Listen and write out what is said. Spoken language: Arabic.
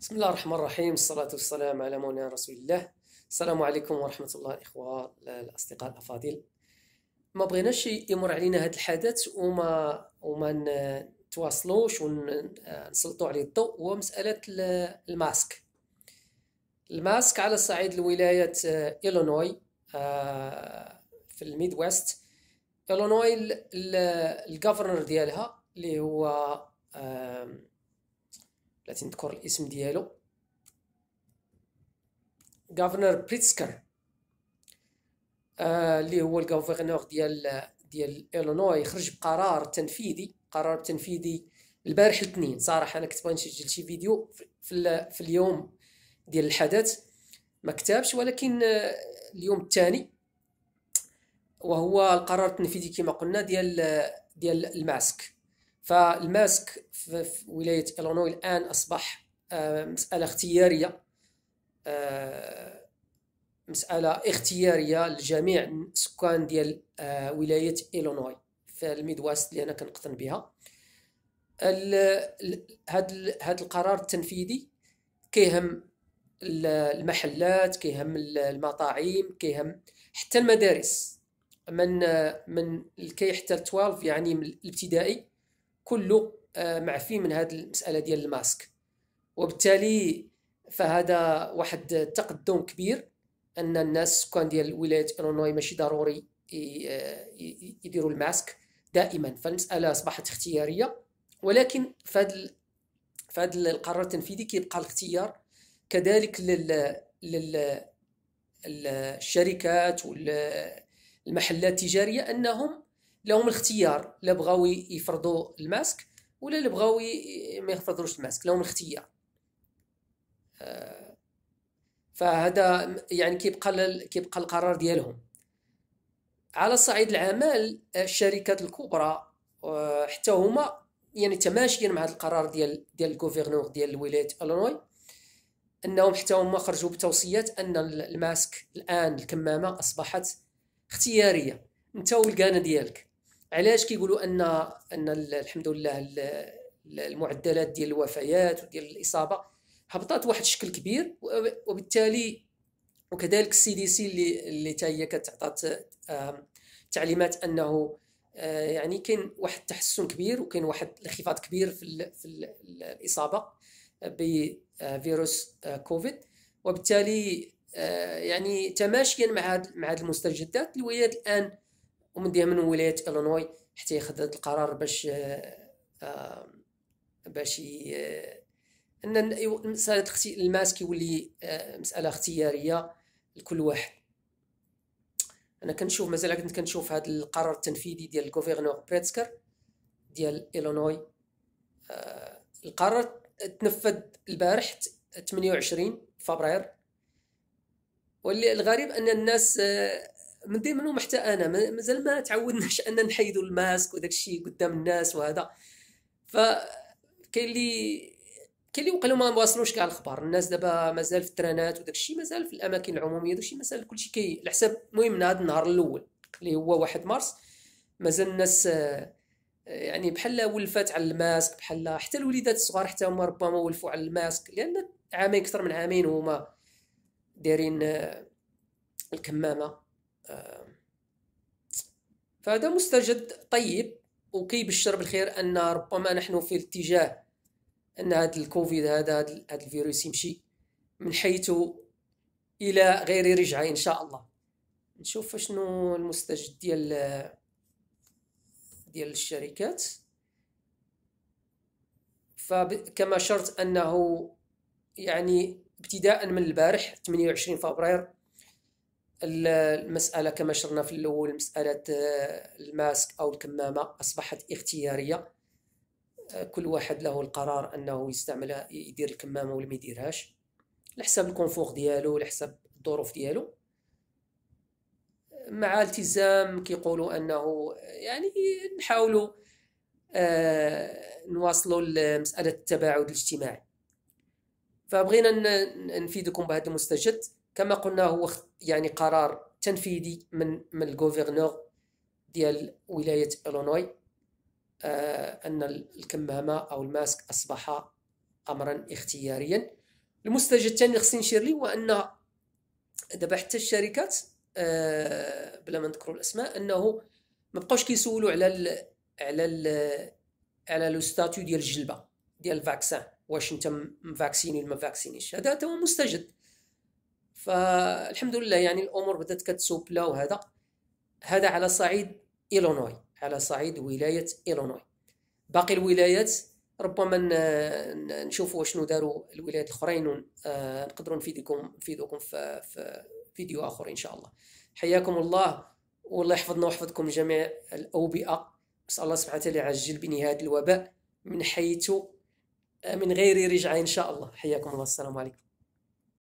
بسم الله الرحمن الرحيم الصلاة والسلام على مولانا رسول الله السلام عليكم ورحمة الله إخوة الأصدقاء الأفاضل ما بغيناش يمر علينا هذا الحدث وما وما نتواصلوش ونسلطوا عليه الضوء هو مسألة الماسك الماسك على صعيد الولاية آه، إلينوي آه، في الميد ويست إلينوي الجفرنر ديالها اللي هو بلاتي نذكر الاسم ديالو غافرنر آه، بريتسكر اللي آه هو الغوفرنور ديال ديال الينوي خرج بقرار تنفيذي قرار تنفيذي البارح الاثنين صراحه انا كنت بغيت نسجل شي فيديو في, في اليوم ديال الحدث ما كتبش ولكن آه، اليوم الثاني وهو القرار التنفيذي كما قلنا ديال آه، ديال المعسك فالماسك في ولايه الينوي الان اصبح آه، مساله اختياريه آه، مساله اختياريه لجميع سكان ديال آه، ولايه إلونوي في الميدواست اللي انا كنقتن بها هذا هذا القرار التنفيذي كيهم المحلات كيهم المطاعيم كيهم حتى المدارس من من الكي حتى 12 يعني من الابتدائي كله آه، معفي من هذه المساله ديال الماسك وبالتالي فهذا واحد التقدم كبير ان الناس السكان ديال ولايه الونوي ماشي ضروري آه، يديروا الماسك دائما فالمساله اصبحت اختياريه ولكن فهاد هذا القرار التنفيذي كيبقى الاختيار كذلك لل لل الشركات والمحلات التجاريه انهم لهم الاختيار لا بغاو يفرضوا الماسك ولا اللي بغاو ما يفرضوش الماسك لهم الاختيار آه، فهذا يعني كيبقى كيبقى القرار ديالهم على الصعيد العمل الشركات الكبرى آه، حتى هما يعني تماشيا مع هذا القرار ديال ديال الكوفيرنور ديال الولايات الونوي انهم حتى هما خرجوا بتوصيات ان الماسك الان الكمامه اصبحت اختياريه انت والكانه ديالك علاش كيقولوا ان ان الحمد لله المعدلات ديال الوفيات وديال الاصابه هبطات واحد الشكل كبير وبالتالي وكذلك السي دي سي اللي اللي حتى هي كتعطات تعليمات انه آه، يعني كاين واحد التحسن كبير وكاين واحد الانخفاض كبير في في الاصابه بفيروس آه، كوفيد وبالتالي آه، يعني تماشيا مع مع هذه المستجدات الولايات الان ومن ديما من ولايه الينوي حتى ياخذ هذا القرار باش آه، باش آه، ان مساله اختي الماس كيولي آه، مساله اختياريه لكل واحد انا كنشوف مازال كنت كنشوف هذا القرار التنفيذي ديال الكوفيرنور بريتسكر ديال الينوي القرار تنفذ البارح 28 فبراير واللي الغريب ان الناس من ضمنهم حتى انا مازال ما تعودناش ان نحيدوا الماسك وداك الشيء قدام الناس وهذا ف كاين اللي كاين اللي وقالوا ما واصلوش كاع الخبر الناس دابا مازال في الترانات وداك الشيء مازال في الاماكن العموميه داك الشيء مازال كلشي كي على حساب المهم من هذا النهار الاول اللي هو واحد مارس مازال الناس آه، يعني بحال ولفات على الماسك بحال حتى الوليدات الصغار حتى هما ربما ولفوا على الماسك لان عامين اكثر من عامين هما دايرين آه، الكمامه فهذا مستجد طيب وكي بالشر بالخير ان ربما نحن في الاتجاه ان هذا الكوفيد هذا هذا الفيروس يمشي من حيث الى غير رجعه ان شاء الله نشوف شنو المستجد ديال ديال الشركات فكما شرط انه يعني ابتداء من البارح 28 فبراير المسألة كما شرنا في الأول مسألة آه، الماسك أو الكمامة أصبحت اختيارية آه، كل واحد له القرار أنه يستعمل يدير الكمامة ولا ما يديرهاش على حساب الكونفور ديالو على حساب الظروف ديالو مع التزام كيقولوا أنه يعني نحاولوا آه نواصلوا لمسألة التباعد الاجتماعي فبغينا نفيدكم بهذا المستجد كما قلنا هو يعني قرار تنفيذي من من الغوفرنور ديال ولايه الونوي آه، ان الكمامه او الماسك اصبح امرا اختياريا المستجد الثاني خصني نشير ليه هو ان دابا حتى الشركات آه، بلا ما نذكروا الاسماء انه ما بقاوش كيسولوا على الـ على الـ على لو ستاتيو ديال الجلبه ديال الفاكسان واش انت مفاكسيني ولا ما فاكسينيش هذا هو مستجد فالحمد لله يعني الامور بدات كتسوب وهذا هذا على صعيد إلينوي على صعيد ولايه إلينوي باقي الولايات ربما نشوفوا شنو داروا الولايات الاخرين آه، نقدروا نفيدكم نفيدكم في, في فيديو اخر ان شاء الله حياكم الله والله يحفظنا ويحفظكم جميع الاوبئه نسال الله سبحانه وتعالى يعجل بنهايه الوباء من حيث آه، من غير رجعه ان شاء الله حياكم الله السلام عليكم